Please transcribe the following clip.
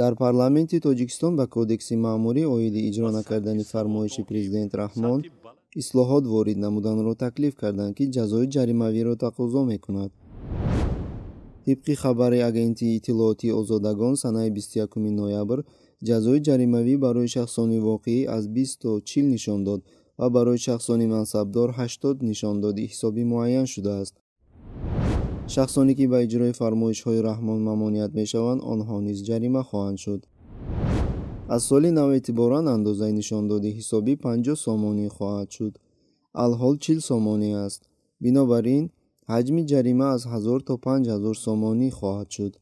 дар парламенти тоҷикистон ба кодекси маъмурӣ оиди иҷро накардани фармоиши президент раҳмон ислоҳот ворид намуданро таклиф карданд ки ҷазои ҷаримавиро тақозо мекунад тибқи хабари агентии иттилоотии озодагон санаи 21 ноябр ҷазои ҷаримавӣ барои шахсони воқеӣ аз 20 то 40 нишон дод ва барои шахсони мансабдор 80 нишондоди ҳисобӣ муайян шудааст шахсоне ки ба иҷрои фармоишҳои раҳмон мамоният мешаванд онҳо низ ҷарима хоҳанд шуд аз соли нав эътиборан андозаи нишондоди ҳисобӣ панҷоҳ сомонӣ хоҳад шуд алҳол чил сомонӣ аст бинобар ин ҳаҷми ҷарима аз ҳазор то панҷ ҳазор сомонӣ хоҳад шуд